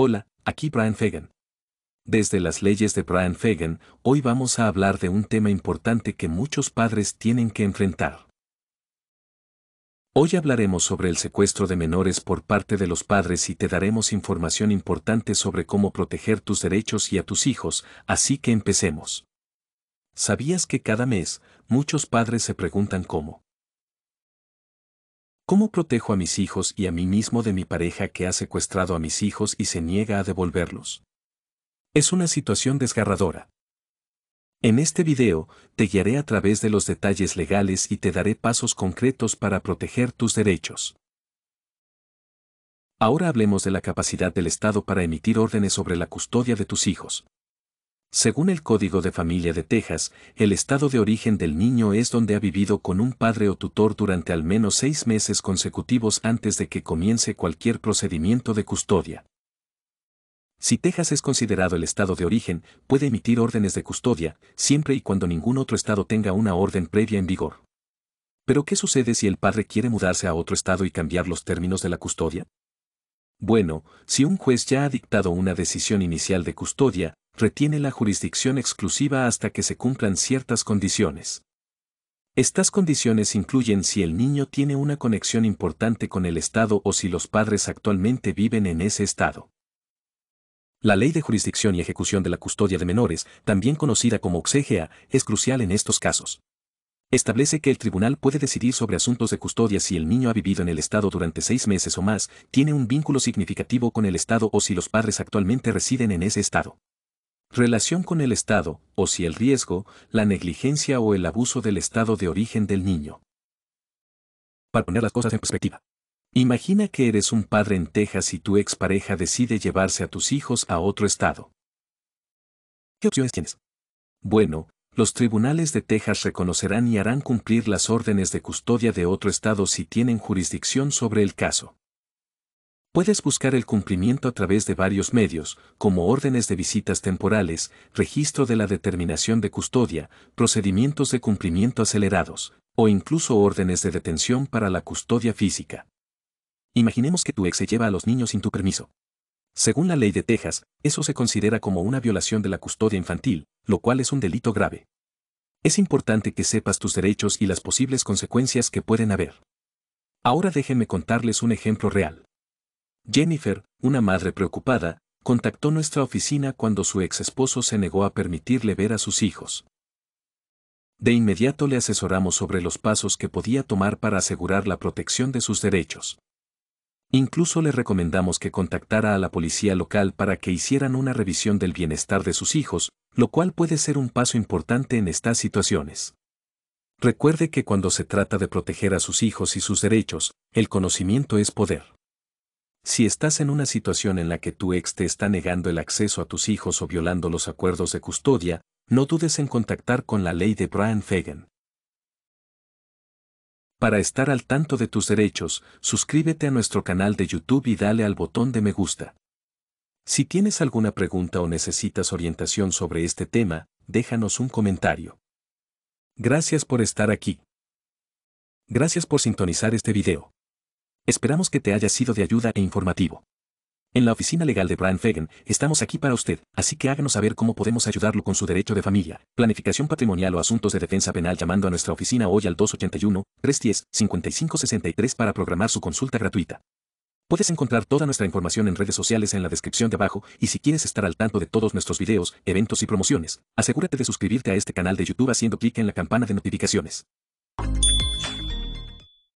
Hola, aquí Brian Fagan. Desde las leyes de Brian Fagan, hoy vamos a hablar de un tema importante que muchos padres tienen que enfrentar. Hoy hablaremos sobre el secuestro de menores por parte de los padres y te daremos información importante sobre cómo proteger tus derechos y a tus hijos, así que empecemos. ¿Sabías que cada mes, muchos padres se preguntan cómo? ¿Cómo protejo a mis hijos y a mí mismo de mi pareja que ha secuestrado a mis hijos y se niega a devolverlos? Es una situación desgarradora. En este video, te guiaré a través de los detalles legales y te daré pasos concretos para proteger tus derechos. Ahora hablemos de la capacidad del Estado para emitir órdenes sobre la custodia de tus hijos. Según el Código de Familia de Texas, el estado de origen del niño es donde ha vivido con un padre o tutor durante al menos seis meses consecutivos antes de que comience cualquier procedimiento de custodia. Si Texas es considerado el estado de origen, puede emitir órdenes de custodia, siempre y cuando ningún otro estado tenga una orden previa en vigor. Pero ¿qué sucede si el padre quiere mudarse a otro estado y cambiar los términos de la custodia? Bueno, si un juez ya ha dictado una decisión inicial de custodia, retiene la jurisdicción exclusiva hasta que se cumplan ciertas condiciones. Estas condiciones incluyen si el niño tiene una conexión importante con el Estado o si los padres actualmente viven en ese Estado. La Ley de Jurisdicción y Ejecución de la Custodia de Menores, también conocida como OXEGEA, es crucial en estos casos. Establece que el tribunal puede decidir sobre asuntos de custodia si el niño ha vivido en el Estado durante seis meses o más, tiene un vínculo significativo con el Estado o si los padres actualmente residen en ese Estado relación con el Estado, o si el riesgo, la negligencia o el abuso del estado de origen del niño. Para poner las cosas en perspectiva. Imagina que eres un padre en Texas y tu expareja decide llevarse a tus hijos a otro estado. ¿Qué opciones tienes? Bueno, los tribunales de Texas reconocerán y harán cumplir las órdenes de custodia de otro estado si tienen jurisdicción sobre el caso. Puedes buscar el cumplimiento a través de varios medios, como órdenes de visitas temporales, registro de la determinación de custodia, procedimientos de cumplimiento acelerados, o incluso órdenes de detención para la custodia física. Imaginemos que tu ex se lleva a los niños sin tu permiso. Según la ley de Texas, eso se considera como una violación de la custodia infantil, lo cual es un delito grave. Es importante que sepas tus derechos y las posibles consecuencias que pueden haber. Ahora déjenme contarles un ejemplo real. Jennifer, una madre preocupada, contactó nuestra oficina cuando su ex esposo se negó a permitirle ver a sus hijos. De inmediato le asesoramos sobre los pasos que podía tomar para asegurar la protección de sus derechos. Incluso le recomendamos que contactara a la policía local para que hicieran una revisión del bienestar de sus hijos, lo cual puede ser un paso importante en estas situaciones. Recuerde que cuando se trata de proteger a sus hijos y sus derechos, el conocimiento es poder. Si estás en una situación en la que tu ex te está negando el acceso a tus hijos o violando los acuerdos de custodia, no dudes en contactar con la ley de Brian Fagan. Para estar al tanto de tus derechos, suscríbete a nuestro canal de YouTube y dale al botón de me gusta. Si tienes alguna pregunta o necesitas orientación sobre este tema, déjanos un comentario. Gracias por estar aquí. Gracias por sintonizar este video. Esperamos que te haya sido de ayuda e informativo. En la oficina legal de Brian Fagan, estamos aquí para usted, así que háganos saber cómo podemos ayudarlo con su derecho de familia, planificación patrimonial o asuntos de defensa penal llamando a nuestra oficina hoy al 281-310-5563 para programar su consulta gratuita. Puedes encontrar toda nuestra información en redes sociales en la descripción de abajo y si quieres estar al tanto de todos nuestros videos, eventos y promociones, asegúrate de suscribirte a este canal de YouTube haciendo clic en la campana de notificaciones.